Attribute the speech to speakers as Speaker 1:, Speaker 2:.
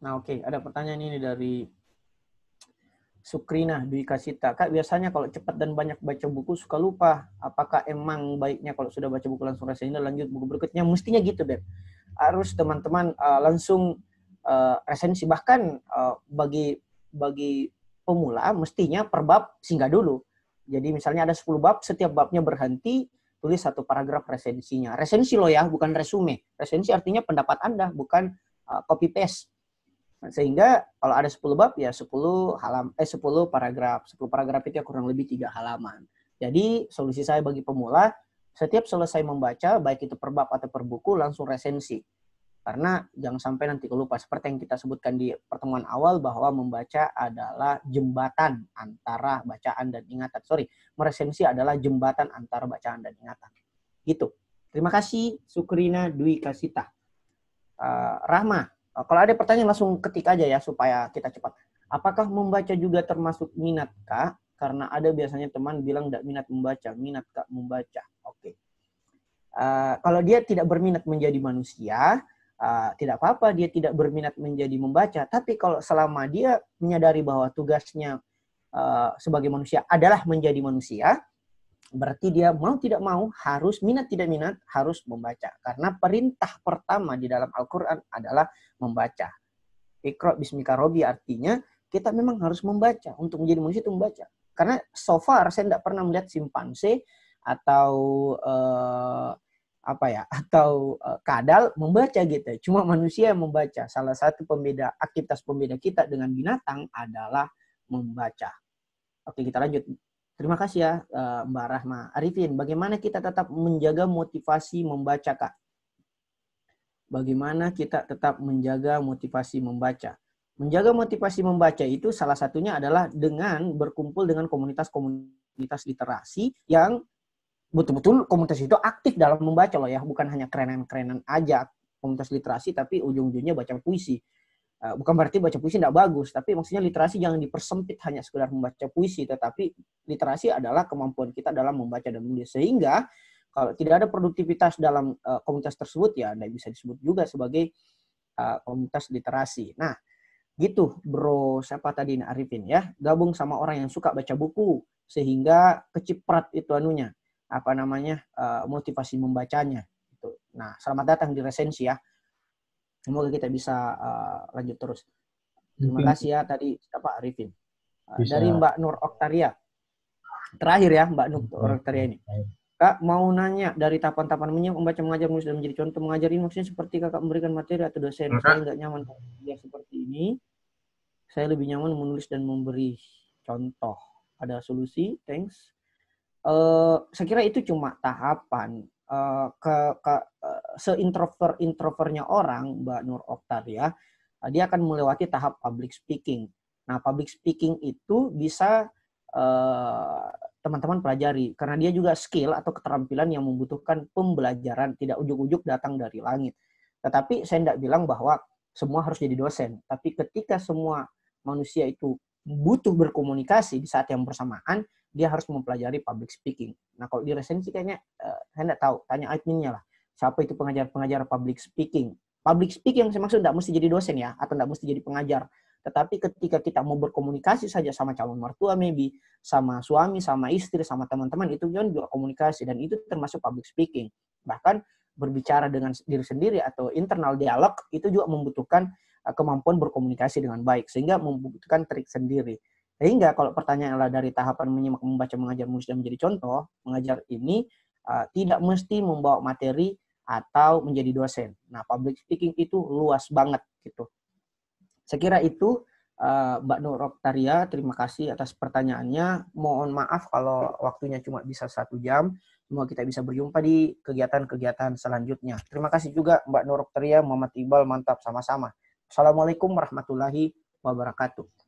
Speaker 1: Nah, oke, okay. ada pertanyaan ini dari Sukrina Dwi Kasita. Kak, biasanya kalau cepat dan banyak baca buku suka lupa. Apakah emang baiknya kalau sudah baca buku langsung resenya dan lanjut buku berikutnya? Mestinya gitu, Beb. Harus teman-teman uh, langsung uh, resensi bahkan uh, bagi bagi pemula mestinya per bab singgah dulu. Jadi misalnya ada 10 bab, setiap babnya berhenti tulis satu paragraf resensinya. Resensi loh ya, bukan resume. Resensi artinya pendapat Anda, bukan copy paste sehingga kalau ada 10 bab ya 10 halam eh 10 paragraf. 10 paragraf itu ya kurang lebih tiga halaman. Jadi solusi saya bagi pemula, setiap selesai membaca baik itu per bab atau per buku langsung resensi. Karena jangan sampai nanti kelupa seperti yang kita sebutkan di pertemuan awal bahwa membaca adalah jembatan antara bacaan dan ingatan. Sorry, meresensi adalah jembatan antara bacaan dan ingatan. Gitu. Terima kasih Sukrina Dwi Kasita. Uh, Rahma, Eh, kalau ada pertanyaan langsung ketik aja ya supaya kita cepat. Apakah membaca juga termasuk minat kak? Karena ada biasanya teman bilang tidak minat membaca, minat kak membaca. Oke. Okay. Uh, eh, kalau dia tidak berminat menjadi manusia, uh, tidak apa-apa dia tidak berminat menjadi membaca. Tapi kalau selama dia menyadari bahwa tugasnya uh, sebagai manusia adalah menjadi manusia, berarti dia mau tidak mau harus minat tidak minat harus membaca karena perintah pertama di dalam Al-Qur'an adalah membaca. Ikra bismika robi artinya kita memang harus membaca untuk menjadi manusia itu membaca. Karena so far saya tidak pernah melihat simpanse atau eh, apa ya atau eh, kadal membaca gitu. Cuma manusia yang membaca. Salah satu pembeda aktivitas pembeda kita dengan binatang adalah membaca. Oke, kita lanjut Terima kasih ya eh, Mbak Rahma. Arifin, bagaimana kita tetap menjaga motivasi membaca, Kak? Bagaimana kita tetap menjaga motivasi membaca? Menjaga motivasi membaca itu salah satunya adalah dengan berkumpul dengan komunitas-komunitas literasi yang betul-betul komunitas itu aktif dalam membaca loh ya, bukan hanya kerenan-kerenan aja komunitas literasi tapi ujung-ujungnya baca puisi Eh, bukan berarti baca puisi tidak bagus, tapi maksudnya literasi jangan dipersempit hanya sekedar membaca puisi, tetapi literasi adalah kemampuan kita dalam membaca dan menulis sehingga kalau tidak ada produktivitas dalam uh, komunitas tersebut ya tidak bisa disebut juga sebagai uh, komunitas literasi. Nah, gitu bro siapa tadi ini Arifin ya gabung sama orang yang suka baca buku sehingga keciprat itu anunya apa namanya uh, motivasi membacanya. Gitu. Nah, selamat datang di resensi ya. Semoga kita bisa uh, lanjut terus. Terima kasih ya tadi Pak Arifin. Eh, bisa. Dari Mbak Nur Oktaria. Terakhir ya Mbak Nur iya. Oktaria ini. Kak mau nanya dari tahapan-tahapan menyiap membaca mengajar menulis dan menjadi contoh mengajar ini maksudnya seperti kakak memberikan materi atau dosen Maka. saya nggak nyaman ya seperti ini. Saya lebih nyaman menulis dan memberi contoh. Ada solusi, thanks. Uh, saya kira itu cuma tahapan uh, ke, ke seintrover introvernya orang Mbak Nur Oktaria, nah, dia akan melewati tahap public speaking. Nah, public speaking itu bisa eh, teman-teman uh, pelajari karena dia juga skill atau keterampilan yang membutuhkan pembelajaran, tidak ujuk-ujuk datang dari langit. Tetapi saya tidak bilang bahwa semua harus jadi dosen, tapi ketika semua manusia itu butuh berkomunikasi di saat yang bersamaan, dia harus mempelajari public speaking. Nah, kalau di resensi kayaknya uh, saya tidak tahu, tanya adminnya lah. Siapa itu pengajar-pengajar public speaking? Public speaking yang saya maksud tidak mesti jadi dosen ya, atau tidak mesti jadi pengajar. Tetapi ketika kita mau berkomunikasi saja sama calon mertua, maybe sama suami, sama istri, sama teman-teman, itu kan juga komunikasi dan itu termasuk public speaking. Bahkan berbicara dengan diri sendiri atau internal dialog itu juga membutuhkan eh, kemampuan berkomunikasi dengan baik sehingga membutuhkan trik sendiri. Sehingga kalau pertanyaan adalah dari tahapan menyimak, membaca, mengajar, muslim menjadi contoh, mengajar ini Ah, tidak mesti membawa materi atau menjadi dosen. Nah, public speaking itu luas banget gitu. Saya kira itu ah, Mbak Nur Oktaria, terima kasih atas pertanyaannya. Mohon maaf kalau waktunya cuma bisa satu jam. Semoga kita bisa berjumpa di kegiatan-kegiatan selanjutnya. Terima kasih juga Mbak Nur Oktaria, Muhammad Iqbal, mantap sama-sama. Assalamualaikum warahmatullahi wabarakatuh.